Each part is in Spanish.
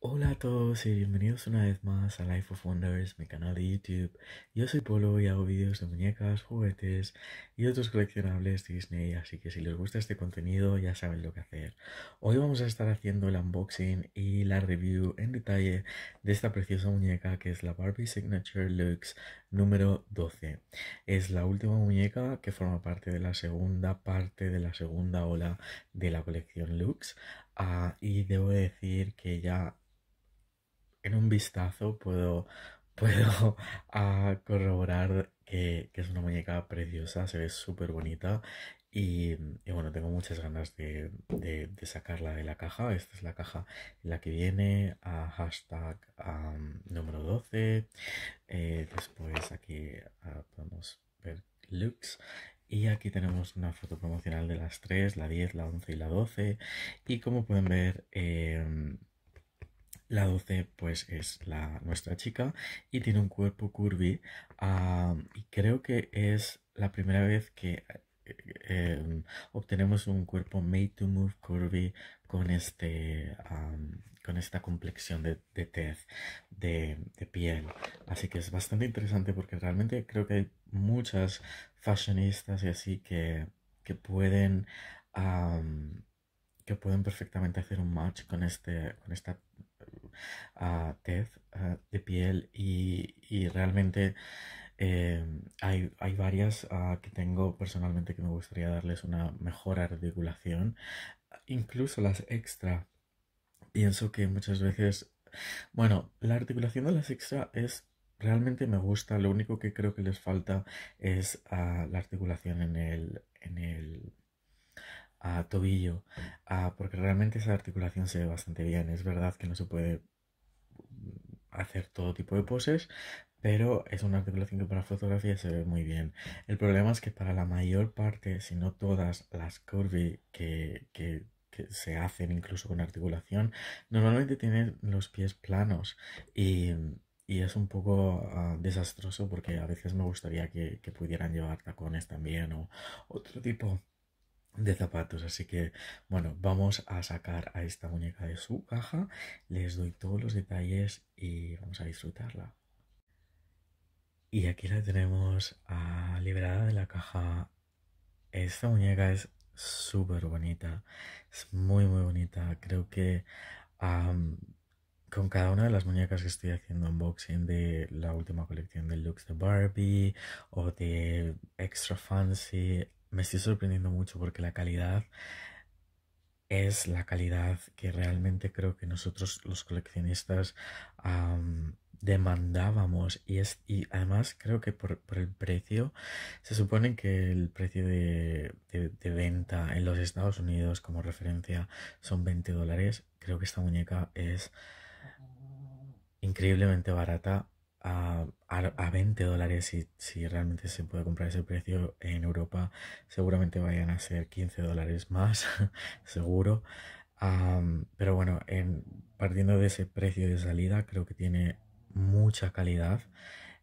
Hola a todos y bienvenidos una vez más a Life of Wonders, mi canal de YouTube. Yo soy Polo y hago vídeos de muñecas, juguetes y otros coleccionables Disney, así que si les gusta este contenido ya saben lo que hacer. Hoy vamos a estar haciendo el unboxing y la review en detalle de esta preciosa muñeca que es la Barbie Signature Luxe. Número 12. Es la última muñeca que forma parte de la segunda parte de la segunda ola de la colección Lux. Ah, y debo decir que ya en un vistazo puedo, puedo ah, corroborar que, que, es una muñeca preciosa, se ve súper bonita y, bueno, tengo muchas ganas de, sacarla de la caja. Esta es la caja en la que viene a hashtag número 12. Eh, después aquí ah, podemos ver looks. Y aquí tenemos una foto promocional de las 3, la 10, la 11 y la 12. Y como pueden ver... Em, la 12 pues es la, nuestra chica y tiene un cuerpo curvy y creo que es la primera vez que Em, obtenemos un cuerpo made to move curvy con, este, con esta complexión de, tez, de, piel. Así que es bastante interesante porque realmente creo que hay muchas fashionistas y así que, que pueden... que pueden perfectamente hacer un match con, este, con esta ah, tez ah, de piel y, y realmente Em, hay, varias ah, que tengo personalmente que me gustaría darles una mejor articulación, incluso las extra. Pienso que muchas veces, bueno, la articulación de las extra es realmente me gusta, lo único que creo que les falta es ah, la articulación en el, en el ah, tobillo, porque realmente esa articulación se ve bastante bien. Es verdad que no se puede hacer todo tipo de poses, pero es una articulación que para fotografía se ve muy bien. El problema es que para la mayor parte, si no todas las curvy que, se hacen incluso con articulación, normalmente tienen los pies planos y, es un poco ah, desastroso porque a veces me gustaría que, que pudieran llevar tacones también o otro tipo de zapatos. Así que, bueno, vamos a sacar a esta muñeca de su caja. Les doy todos los detalles y vamos a disfrutarla. Y aquí la tenemos liberada de la caja. Esta muñeca es súper bonita. Es muy, muy bonita. Creo que con cada una de las muñecas que estoy haciendo unboxing de la última colección de looks de Barbie o de Extra Fancy, me estoy sorprendiendo mucho porque la calidad es la calidad que realmente creo que nosotros los coleccionistas demandábamos y es y además creo que por, por el precio se supone que el precio de, venta en los Estados Unidos como referencia son 20 dólares creo que esta muñeca es increíblemente barata a, 20 dólares si, si realmente se puede comprar ese precio en Europa seguramente vayan a ser 15 dólares más seguro pero bueno en, partiendo de ese precio de salida creo que tiene mucha calidad.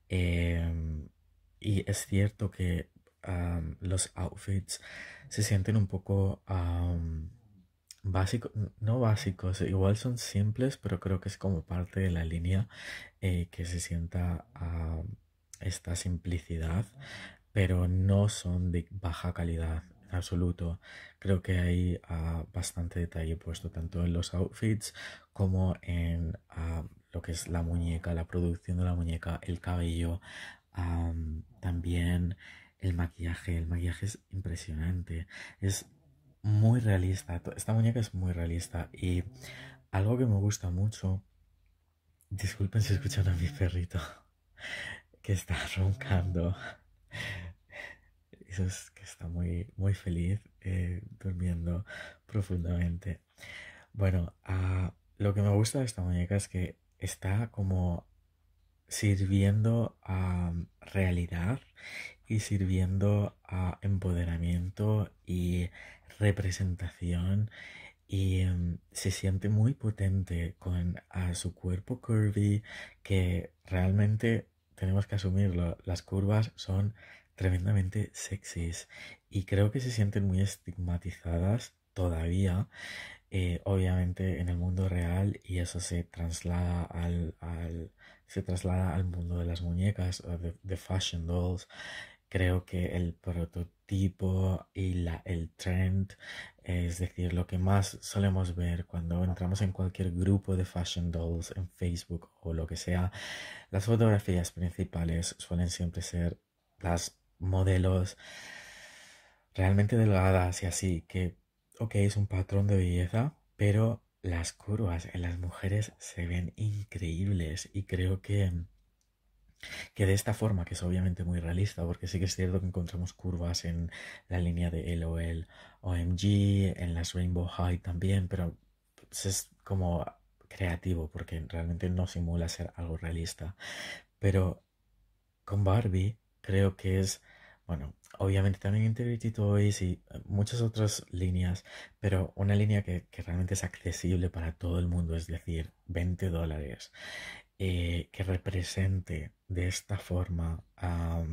Em, y es cierto que los outfits se sienten un poco básicos, no básicos, igual son simples, pero creo que es como parte de la línea eh, que se sienta esta simplicidad, pero no son de baja calidad en absoluto. Creo que hay ah, bastante detalle puesto tanto en los outfits como en lo que es la muñeca, la producción de la muñeca, el cabello, también el maquillaje. El maquillaje es impresionante, es muy realista. Esta muñeca es muy realista y algo que me gusta mucho. Disculpen si escuchan a mi perrito que está roncando. Eso es que está muy, muy feliz eh, durmiendo profundamente. Bueno, ah, lo que me gusta de esta muñeca es que está como sirviendo a realidad y sirviendo a empoderamiento y representación y em, se siente muy potente con su cuerpo curvy que realmente tenemos que asumirlo las curvas son tremendamente sexys y creo que se sienten muy estigmatizadas todavía eh, obviamente en el mundo real y eso se traslada al, se traslada al mundo de las muñecas, de, de fashion dolls. Creo que el prototipo y la, el trend, es decir, lo que más solemos ver cuando entramos en cualquier grupo de fashion dolls en Facebook o lo que sea, las fotografías principales suelen siempre ser las modelos realmente delgadas y así, que ok, es un patrón de belleza, pero las curvas en las mujeres se ven increíbles y creo que, que de esta forma, que es obviamente muy realista, porque sí que es cierto que encontramos curvas en la línea de LOL, OMG, en las Rainbow High también, pero pues, es como creativo porque realmente no simula ser algo realista. Pero con Barbie creo que es bueno, obviamente también Integrity Toys y eh, muchas otras líneas, pero una línea que, que realmente es accesible para todo el mundo, es decir, 20 dólares, eh, que represente de esta forma a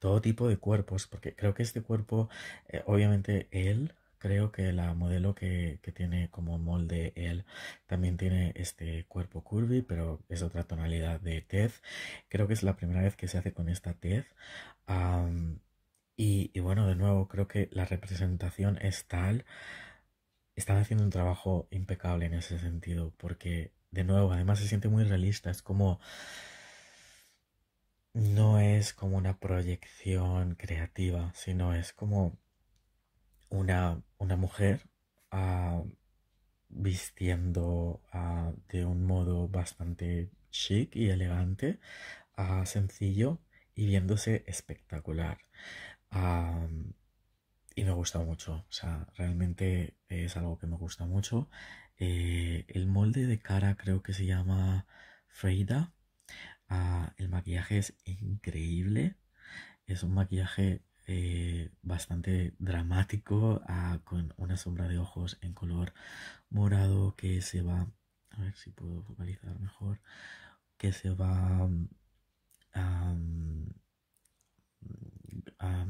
todo tipo de cuerpos, porque creo que este cuerpo, eh, obviamente él Creo que la modelo que, tiene como molde él también tiene este cuerpo curvy, pero es otra tonalidad de tez. Creo que es la primera vez que se hace con esta tez. y, y, bueno, de nuevo, creo que la representación es tal. Están haciendo un trabajo impecable en ese sentido, porque de nuevo, además se siente muy realista. Es como. No es como una proyección creativa, sino es como una, mujer ah, vistiendo ah, de un modo bastante chic y elegante, ah, sencillo y viéndose espectacular. y me gusta mucho, o sea, realmente es algo que me gusta mucho. Eh, el molde de cara creo que se llama Freida. el maquillaje es increíble. Es un maquillaje eh, bastante dramático ah, con una sombra de ojos en color morado que se va, a ver si puedo focalizar mejor, que se va... Mm,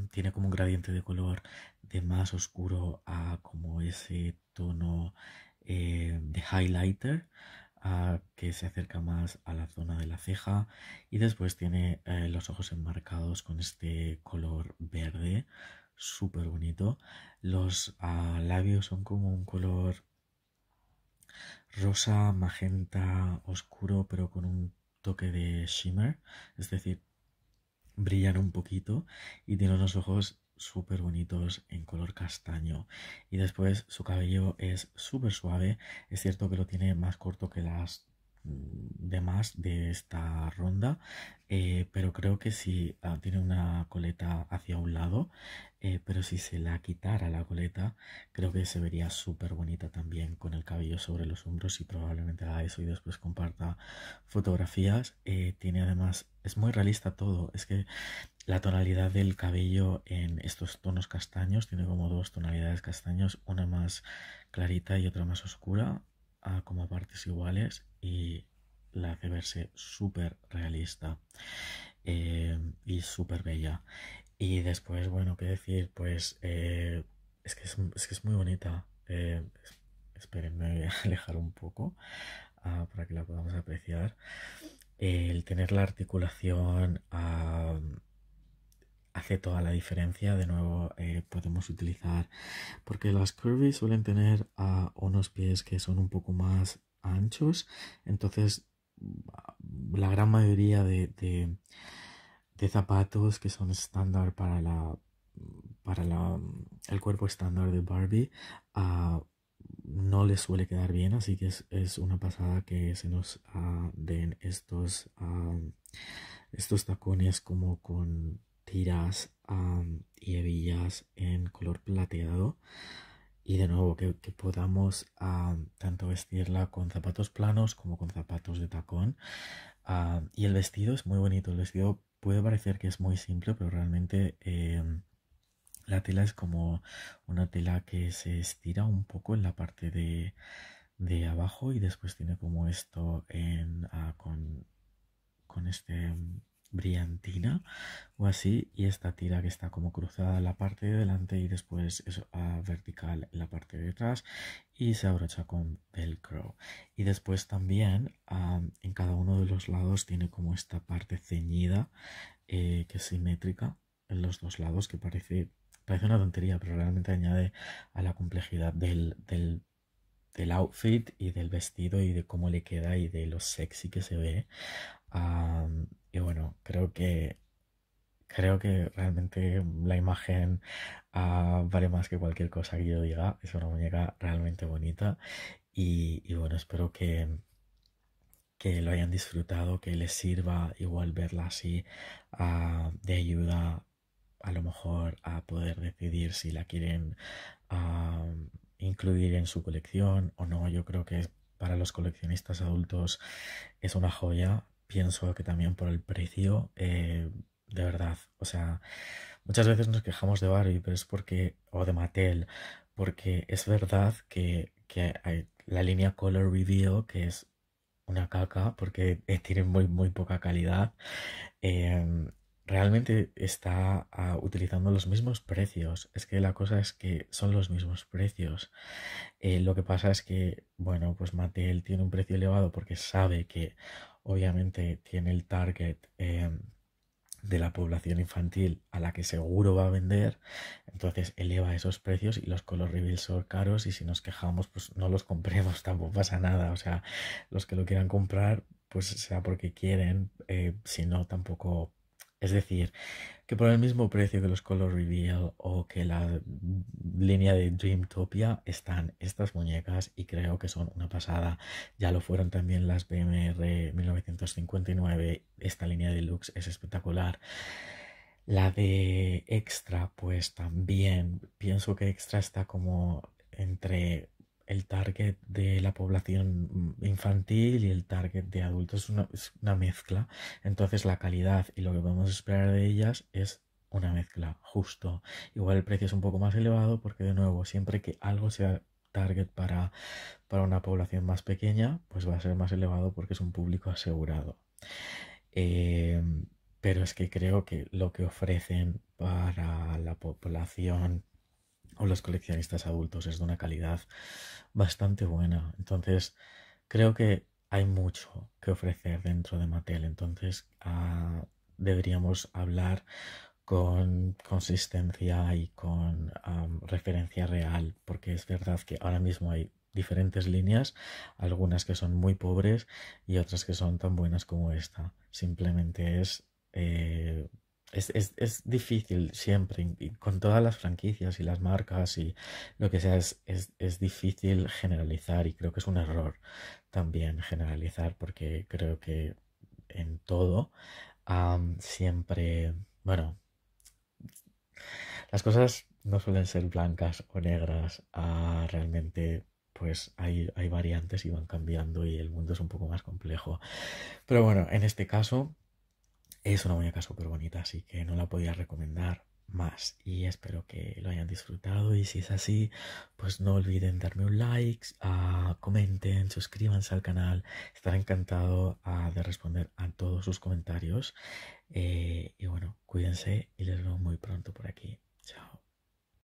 tiene como un gradiente de color de más oscuro a como ese tono eh, de highlighter que se acerca más a la zona de la ceja y después tiene eh, los ojos enmarcados con este color verde súper bonito los ah, labios son como un color rosa magenta oscuro pero con un toque de shimmer es decir brillan un poquito y tiene unos ojos súper bonitos en color castaño. Y después su cabello es súper suave. Es cierto que lo tiene más corto que las de más de esta ronda, eh, pero creo que si ah, tiene una coleta hacia un lado, eh, pero si se la quitara la coleta, creo que se vería súper bonita también con el cabello sobre los hombros y probablemente haga eso y después comparta fotografías. Eh, tiene además, es muy realista todo, es que la tonalidad del cabello en estos tonos castaños tiene como dos tonalidades castaños, una más clarita y otra más oscura, ah, como partes iguales y la hace verse súper realista eh, y súper bella. Y después, bueno, qué decir, pues eh, es, que es, muy bonita. Eh, espérenme alejar un poco ah, para que la podamos apreciar. El tener la articulación ah, hace toda la diferencia. De nuevo, eh, podemos utilizar, porque las curvy suelen tener ah, unos pies que son un poco más anchos. Entonces, la gran mayoría de, de, zapatos que son estándar para la para la, el cuerpo estándar de Barbie ah, no les suele quedar bien, así que es, es una pasada que se nos ah, den estos, ah, estos tacones como con tiras y hebillas en color plateado. Y de nuevo, que, podamos ah, tanto vestirla con zapatos planos como con zapatos de tacón. Ah, y el vestido es muy bonito. El vestido puede parecer que es muy simple, pero realmente eh, la tela es como una tela que se estira un poco en la parte de, de abajo y después tiene como esto ah, con, con este brillantina o así y esta tira que está como cruzada en la parte de delante y después es a vertical en la parte de atrás y se abrocha con velcro y después también en cada uno de los lados tiene como esta parte ceñida eh, que es simétrica en los dos lados que parece parece una tontería pero realmente añade a la complejidad del, del outfit y del vestido y de cómo le queda y de lo sexy que se ve y bueno, creo que creo que realmente la imagen ah, vale más que cualquier cosa que yo diga. Es una muñeca realmente bonita. Y, bueno, espero que, que lo hayan disfrutado, que les sirva igual verla así ah, de ayuda a lo mejor a poder decidir si la quieren ah, incluir en su colección o no. Yo creo que para los coleccionistas adultos es una joya pienso que también por el precio, eh, de verdad, o sea, muchas veces nos quejamos de Barbie, pero es porque, o de Mattel, porque es verdad que, la línea Color Review, que es una caca, porque eh, tiene muy, muy poca calidad. Eh, realmente está ah, utilizando los mismos precios. Es que la cosa es que son los mismos precios. Eh, lo que pasa es que, bueno, pues Mattel tiene un precio elevado porque sabe que obviamente tiene el target. Eh, de la población infantil a la que seguro va a vender, entonces eleva esos precios y los color reveals son caros y si nos quejamos pues no los compremos, tampoco pasa nada, o sea, los que lo quieran comprar pues sea porque quieren, eh, si no tampoco es decir, que por el mismo precio que los Color Reveal o que la línea de Dreamtopia están estas muñecas y creo que son una pasada. Ya lo fueron también las BMR 1959, esta línea de Lux es espectacular. La de Extra, pues también pienso que Extra está como entre el target de la población mm, infantil y el target de adultos es una, mezcla. Entonces la calidad y lo que podemos esperar de ellas es una mezcla, justo. Igual el precio es un poco más elevado porque de nuevo, siempre que algo sea target para, para una población más pequeña, pues va a ser más elevado porque es un público asegurado. Eh, pero es que creo que lo que ofrecen para la población o los coleccionistas adultos es de una calidad bastante buena. Entonces, creo que hay mucho que ofrecer dentro de Mattel. Entonces, ah, deberíamos hablar con consistencia y con referencia real, porque es verdad que ahora mismo hay diferentes líneas, algunas que son muy pobres y otras que son tan buenas como esta. Simplemente es eh, es, difícil siempre, con todas las franquicias y las marcas y lo que sea, es, difícil generalizar y creo que es un error también generalizar porque creo que en todo siempre, bueno, las cosas no suelen ser blancas o negras, ah, realmente pues hay variantes y van cambiando y el mundo es un poco más complejo. Pero bueno, en este caso es una muñeca súper bonita, así que no la podía recomendar más. Y espero que lo hayan disfrutado. Y si es así, pues no olviden darme un like, ah, comenten, suscríbanse al canal. Estaré encantado ah, de responder a todos sus comentarios. Eh, y bueno, cuídense y les veo muy pronto por aquí. Chao.